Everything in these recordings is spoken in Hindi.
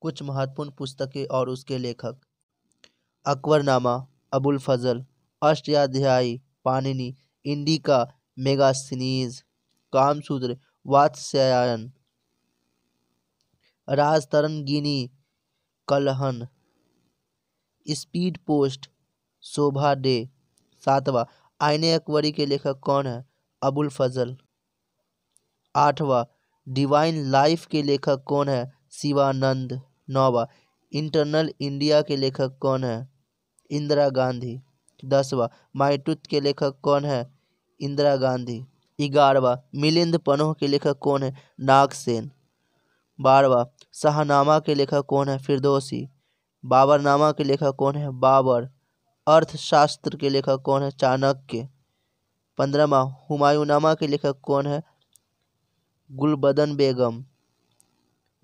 कुछ महत्वपूर्ण पुस्तकें और उसके लेखक Akbarnama Abul Fazal Ashtadhyayi Panini Indica Megasthenes Kamasutra Vatsyayana Rajatarangini Kalhana Speed Post Shobhaa De सातवा आईने अकबरी के लेखक कौन है अबुल फजल आठवा डिवाइन लाइफ के लेखक कौन है शिवानंद नौवा इंटरनल इंडिया के लेखक कौन है इंदिरा गांधी दसवा माइटूथ के लेखक कौन है इंदिरा गांधी ग्यारहवा मिलिंद पनोह के लेखक कौन है नागसेन बारहवा शाहनामा के लेखक कौन है फिरदौसी बाबरनामा के लेखक कौन है बाबर अर्थशास्त्र के लेखक कौन है चाणक्य पंद्रहवा हुमायूनामा के लेखक कौन है गुलबदन बेगम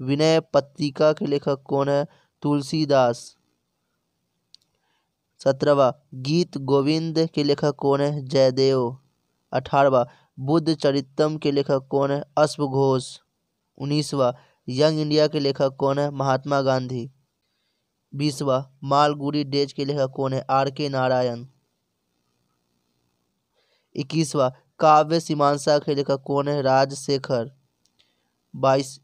विनय पत्रिका के लेखक कौन है तुलसीदास सत्रहवा गीत गोविंद के लेखक कौन है जयदेव अठारहवा बुद्ध चरितम के लेखक कौन है अश्व घोष उन्नीसवा यंग इंडिया के लेखक कौन है महात्मा गांधी बीसवा मालगुड़ी डेज के लेखक कौन है आर के नारायण इक्कीसवा काव्य सीमांसा के लेखक कौन है राजशेखर बाईस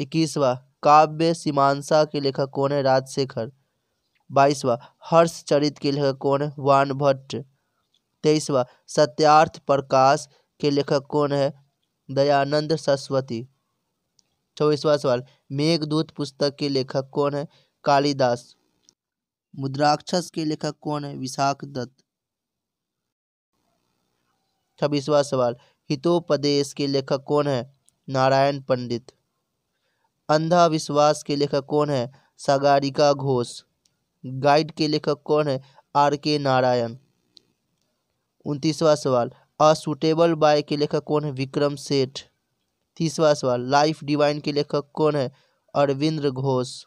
इक्कीसवा काव्य सीमांसा के लेखक कौन है राजशेखर बाईसवा हर्ष चरित के लेखक कौन है वान भट्ट तेईसवा सत्यार्थ प्रकाश के लेखक कौन है दयानंद सरस्वती चौबीसवा सवाल मेघदूत पुस्तक के लेखक कौन है कालिदास मुद्राक्षस के लेखक कौन है विशाख दत्त छब्बीसवा सवाल हितोपदेश के लेखक कौन है नारायण पंडित अंधा विश्वास के लेखक कौन है सागारिका घोष गाइड के लेखक कौन है आर के नारायण उनतीसवा सवाल असूटेबल बाय के लेखक कौन है विक्रम सेठ तीसवा सवाल लाइफ डिवाइन के लेखक कौन है अरविंद्र घोष